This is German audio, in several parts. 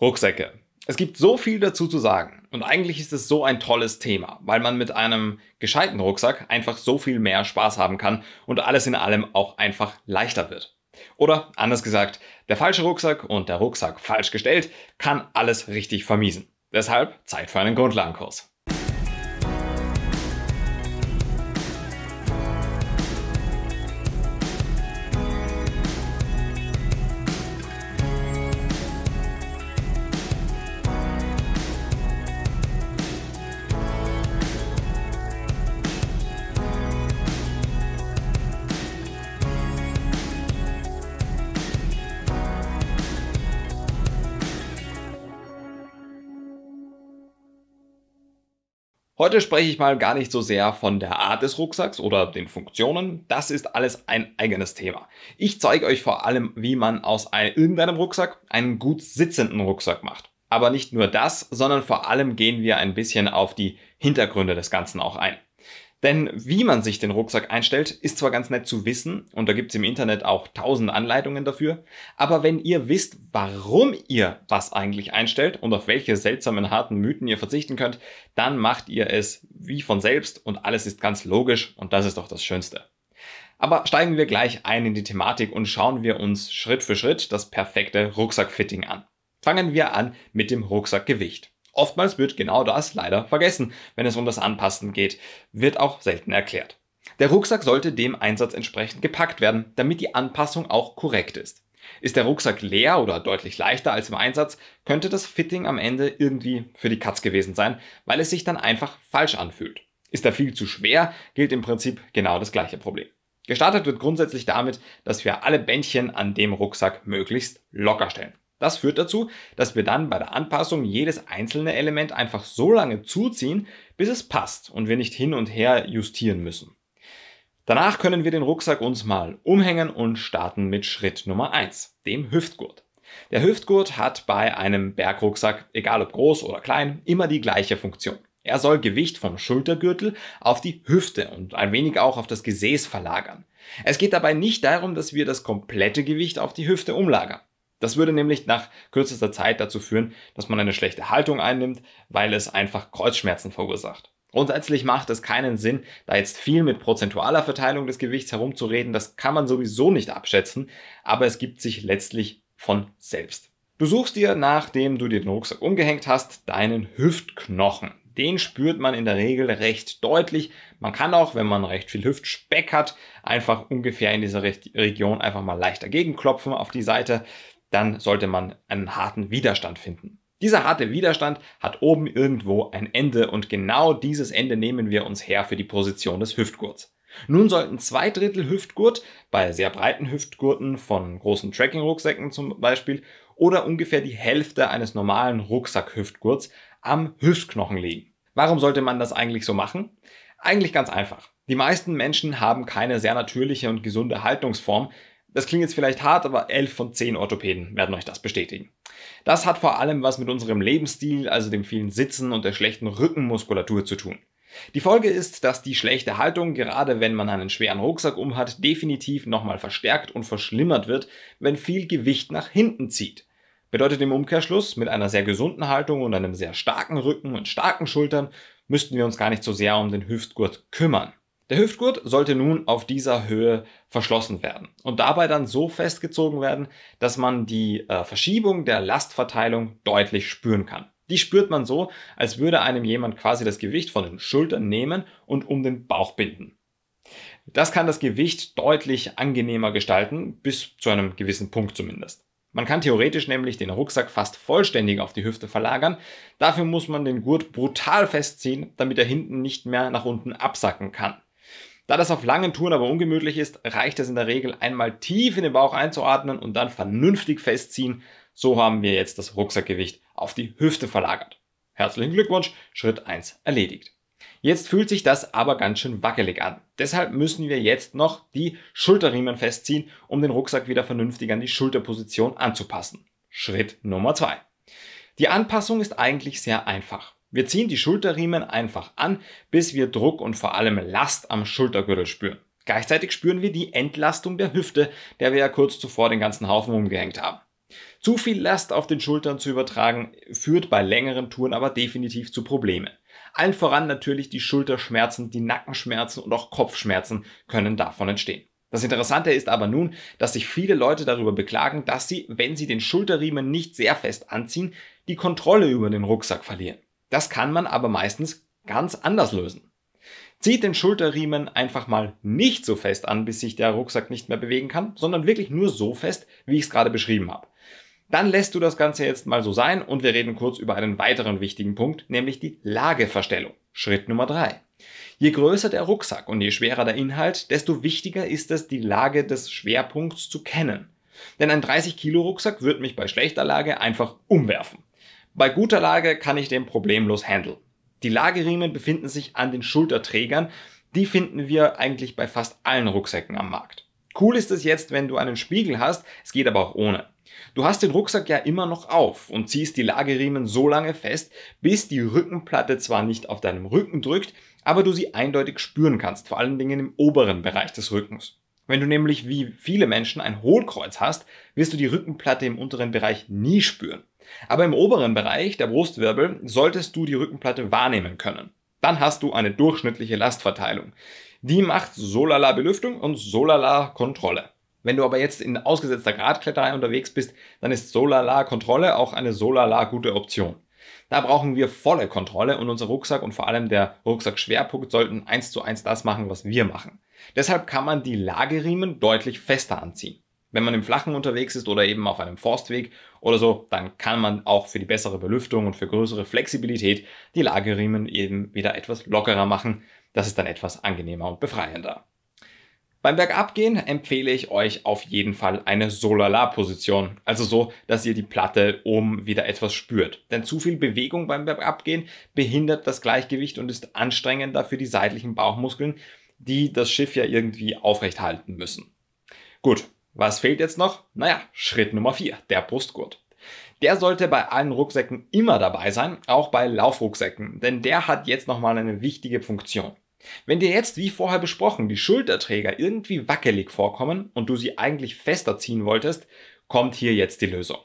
Rucksäcke. Es gibt so viel dazu zu sagen und eigentlich ist es so ein tolles Thema, weil man mit einem gescheiten Rucksack einfach so viel mehr Spaß haben kann und alles in allem auch einfach leichter wird. Oder anders gesagt, der falsche Rucksack und der Rucksack falsch gestellt kann alles richtig vermiesen. Deshalb Zeit für einen Grundlagenkurs. Heute spreche ich mal gar nicht so sehr von der Art des Rucksacks oder den Funktionen, das ist alles ein eigenes Thema. Ich zeige euch vor allem, wie man aus einem, irgendeinem Rucksack einen gut sitzenden Rucksack macht. Aber nicht nur das, sondern vor allem gehen wir ein bisschen auf die Hintergründe des Ganzen auch ein. Denn wie man sich den Rucksack einstellt, ist zwar ganz nett zu wissen, und da gibt's im Internet auch tausend Anleitungen dafür, aber wenn ihr wisst, warum ihr was eigentlich einstellt und auf welche seltsamen harten Mythen ihr verzichten könnt, dann macht ihr es wie von selbst und alles ist ganz logisch und das ist doch das Schönste. Aber steigen wir gleich ein in die Thematik und schauen wir uns Schritt für Schritt das perfekte Rucksackfitting an. Fangen wir an mit dem Rucksackgewicht. Oftmals wird genau das leider vergessen, wenn es um das Anpassen geht, wird auch selten erklärt. Der Rucksack sollte dem Einsatz entsprechend gepackt werden, damit die Anpassung auch korrekt ist. Ist der Rucksack leer oder deutlich leichter als im Einsatz, könnte das Fitting am Ende irgendwie für die Katz gewesen sein, weil es sich dann einfach falsch anfühlt. Ist er viel zu schwer, gilt im Prinzip genau das gleiche Problem. Gestartet wird grundsätzlich damit, dass wir alle Bändchen an dem Rucksack möglichst locker stellen. Das führt dazu, dass wir dann bei der Anpassung jedes einzelne Element einfach so lange zuziehen, bis es passt und wir nicht hin und her justieren müssen. Danach können wir den Rucksack uns mal umhängen und starten mit Schritt Nummer eins, dem Hüftgurt. Der Hüftgurt hat bei einem Bergrucksack, egal ob groß oder klein, immer die gleiche Funktion. Er soll Gewicht vom Schultergürtel auf die Hüfte und ein wenig auch auf das Gesäß verlagern. Es geht dabei nicht darum, dass wir das komplette Gewicht auf die Hüfte umlagern. Das würde nämlich nach kürzester Zeit dazu führen, dass man eine schlechte Haltung einnimmt, weil es einfach Kreuzschmerzen verursacht. Grundsätzlich macht es keinen Sinn, da jetzt viel mit prozentualer Verteilung des Gewichts herumzureden, das kann man sowieso nicht abschätzen, aber es gibt sich letztlich von selbst. Du suchst dir, nachdem du dir den Rucksack umgehängt hast, deinen Hüftknochen. Den spürt man in der Regel recht deutlich. Man kann auch, wenn man recht viel Hüftspeck hat, einfach ungefähr in dieser Region einfach mal leicht dagegen klopfen auf die Seite dann sollte man einen harten Widerstand finden. Dieser harte Widerstand hat oben irgendwo ein Ende und genau dieses Ende nehmen wir uns her für die Position des Hüftgurts. Nun sollten zwei Drittel Hüftgurt bei sehr breiten Hüftgurten von großen Trekking-Rucksäcken zum Beispiel oder ungefähr die Hälfte eines normalen Rucksack-Hüftgurts am Hüftknochen liegen. Warum sollte man das eigentlich so machen? Eigentlich ganz einfach. Die meisten Menschen haben keine sehr natürliche und gesunde Haltungsform, das klingt jetzt vielleicht hart, aber 11 von 10 Orthopäden werden euch das bestätigen. Das hat vor allem was mit unserem Lebensstil, also dem vielen Sitzen und der schlechten Rückenmuskulatur zu tun. Die Folge ist, dass die schlechte Haltung, gerade wenn man einen schweren Rucksack umhat, definitiv nochmal verstärkt und verschlimmert wird, wenn viel Gewicht nach hinten zieht. Bedeutet im Umkehrschluss, mit einer sehr gesunden Haltung und einem sehr starken Rücken und starken Schultern müssten wir uns gar nicht so sehr um den Hüftgurt kümmern. Der Hüftgurt sollte nun auf dieser Höhe verschlossen werden und dabei dann so festgezogen werden, dass man die äh, Verschiebung der Lastverteilung deutlich spüren kann. Die spürt man so, als würde einem jemand quasi das Gewicht von den Schultern nehmen und um den Bauch binden. Das kann das Gewicht deutlich angenehmer gestalten, bis zu einem gewissen Punkt zumindest. Man kann theoretisch nämlich den Rucksack fast vollständig auf die Hüfte verlagern. Dafür muss man den Gurt brutal festziehen, damit er hinten nicht mehr nach unten absacken kann. Da das auf langen Touren aber ungemütlich ist, reicht es in der Regel einmal tief in den Bauch einzuatmen und dann vernünftig festziehen. So haben wir jetzt das Rucksackgewicht auf die Hüfte verlagert. Herzlichen Glückwunsch, Schritt 1 erledigt. Jetzt fühlt sich das aber ganz schön wackelig an. Deshalb müssen wir jetzt noch die Schulterriemen festziehen, um den Rucksack wieder vernünftig an die Schulterposition anzupassen. Schritt Nummer 2. Die Anpassung ist eigentlich sehr einfach. Wir ziehen die Schulterriemen einfach an, bis wir Druck und vor allem Last am Schultergürtel spüren. Gleichzeitig spüren wir die Entlastung der Hüfte, der wir ja kurz zuvor den ganzen Haufen umgehängt haben. Zu viel Last auf den Schultern zu übertragen, führt bei längeren Touren aber definitiv zu Problemen. Allen voran natürlich die Schulterschmerzen, die Nackenschmerzen und auch Kopfschmerzen können davon entstehen. Das Interessante ist aber nun, dass sich viele Leute darüber beklagen, dass sie, wenn sie den Schulterriemen nicht sehr fest anziehen, die Kontrolle über den Rucksack verlieren. Das kann man aber meistens ganz anders lösen. Zieht den Schulterriemen einfach mal nicht so fest an, bis sich der Rucksack nicht mehr bewegen kann, sondern wirklich nur so fest, wie ich es gerade beschrieben habe. Dann lässt du das Ganze jetzt mal so sein und wir reden kurz über einen weiteren wichtigen Punkt, nämlich die Lageverstellung. Schritt Nummer drei. Je größer der Rucksack und je schwerer der Inhalt, desto wichtiger ist es, die Lage des Schwerpunkts zu kennen. Denn ein 30 Kilo Rucksack wird mich bei schlechter Lage einfach umwerfen. Bei guter Lage kann ich den problemlos handeln. Die Lageriemen befinden sich an den Schulterträgern. Die finden wir eigentlich bei fast allen Rucksäcken am Markt. Cool ist es jetzt, wenn du einen Spiegel hast, es geht aber auch ohne. Du hast den Rucksack ja immer noch auf und ziehst die Lageriemen so lange fest, bis die Rückenplatte zwar nicht auf deinem Rücken drückt, aber du sie eindeutig spüren kannst, vor allen Dingen im oberen Bereich des Rückens. Wenn du nämlich wie viele Menschen ein Hohlkreuz hast, wirst du die Rückenplatte im unteren Bereich nie spüren. Aber im oberen Bereich der Brustwirbel solltest du die Rückenplatte wahrnehmen können. Dann hast du eine durchschnittliche Lastverteilung. Die macht solala Belüftung und solala Kontrolle. Wenn du aber jetzt in ausgesetzter Gradkletterei unterwegs bist, dann ist solala Kontrolle auch eine solala gute Option. Da brauchen wir volle Kontrolle und unser Rucksack und vor allem der Rucksackschwerpunkt sollten eins zu eins das machen, was wir machen. Deshalb kann man die Lageriemen deutlich fester anziehen. Wenn man im Flachen unterwegs ist oder eben auf einem Forstweg oder so, dann kann man auch für die bessere Belüftung und für größere Flexibilität die Lagerriemen eben wieder etwas lockerer machen. Das ist dann etwas angenehmer und befreiender. Beim Bergabgehen empfehle ich euch auf jeden Fall eine Solala-Position, also so, dass ihr die Platte oben wieder etwas spürt. Denn zu viel Bewegung beim Bergabgehen behindert das Gleichgewicht und ist anstrengender für die seitlichen Bauchmuskeln, die das Schiff ja irgendwie aufrecht halten müssen. Gut, was fehlt jetzt noch? Naja, Schritt Nummer 4, der Brustgurt. Der sollte bei allen Rucksäcken immer dabei sein, auch bei Laufrucksäcken, denn der hat jetzt nochmal eine wichtige Funktion. Wenn dir jetzt, wie vorher besprochen, die Schulterträger irgendwie wackelig vorkommen und du sie eigentlich fester ziehen wolltest, kommt hier jetzt die Lösung.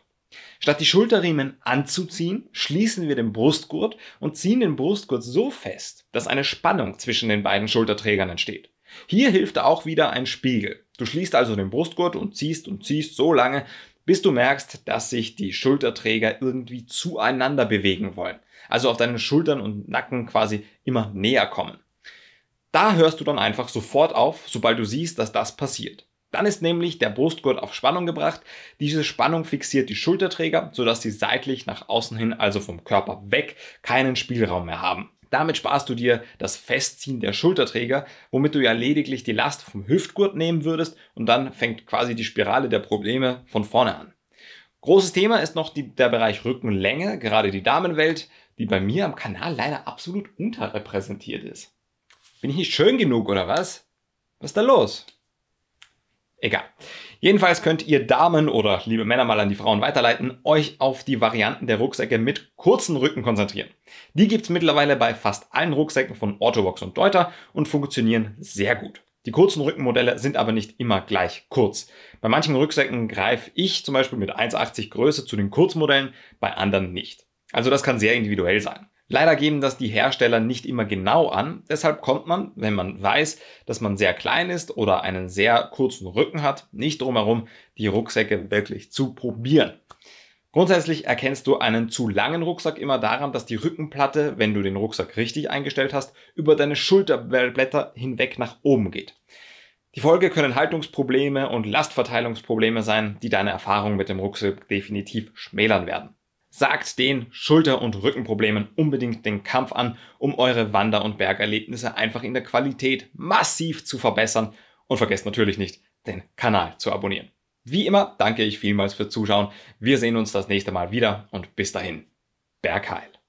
Statt die Schulterriemen anzuziehen, schließen wir den Brustgurt und ziehen den Brustgurt so fest, dass eine Spannung zwischen den beiden Schulterträgern entsteht. Hier hilft auch wieder ein Spiegel. Du schließt also den Brustgurt und ziehst und ziehst so lange, bis du merkst, dass sich die Schulterträger irgendwie zueinander bewegen wollen. Also auf deinen Schultern und Nacken quasi immer näher kommen. Da hörst du dann einfach sofort auf, sobald du siehst, dass das passiert. Dann ist nämlich der Brustgurt auf Spannung gebracht. Diese Spannung fixiert die Schulterträger, sodass sie seitlich nach außen hin, also vom Körper weg, keinen Spielraum mehr haben. Damit sparst du dir das Festziehen der Schulterträger, womit du ja lediglich die Last vom Hüftgurt nehmen würdest und dann fängt quasi die Spirale der Probleme von vorne an. Großes Thema ist noch die, der Bereich Rückenlänge, gerade die Damenwelt, die bei mir am Kanal leider absolut unterrepräsentiert ist. Bin ich nicht schön genug oder was? Was ist da los? Egal. Jedenfalls könnt ihr Damen oder liebe Männer mal an die Frauen weiterleiten, euch auf die Varianten der Rucksäcke mit kurzen Rücken konzentrieren. Die gibt's mittlerweile bei fast allen Rucksäcken von Orthobox und Deuter und funktionieren sehr gut. Die kurzen Rückenmodelle sind aber nicht immer gleich kurz. Bei manchen Rucksäcken greife ich zum Beispiel mit 1,80 Größe zu den Kurzmodellen, bei anderen nicht. Also das kann sehr individuell sein. Leider geben das die Hersteller nicht immer genau an, deshalb kommt man, wenn man weiß, dass man sehr klein ist oder einen sehr kurzen Rücken hat, nicht drum herum, die Rucksäcke wirklich zu probieren. Grundsätzlich erkennst du einen zu langen Rucksack immer daran, dass die Rückenplatte, wenn du den Rucksack richtig eingestellt hast, über deine Schulterblätter hinweg nach oben geht. Die Folge können Haltungsprobleme und Lastverteilungsprobleme sein, die deine Erfahrung mit dem Rucksack definitiv schmälern werden. Sagt den Schulter- und Rückenproblemen unbedingt den Kampf an, um eure Wander- und Bergerlebnisse einfach in der Qualität massiv zu verbessern. Und vergesst natürlich nicht, den Kanal zu abonnieren. Wie immer danke ich vielmals fürs Zuschauen. Wir sehen uns das nächste Mal wieder und bis dahin, Bergheil.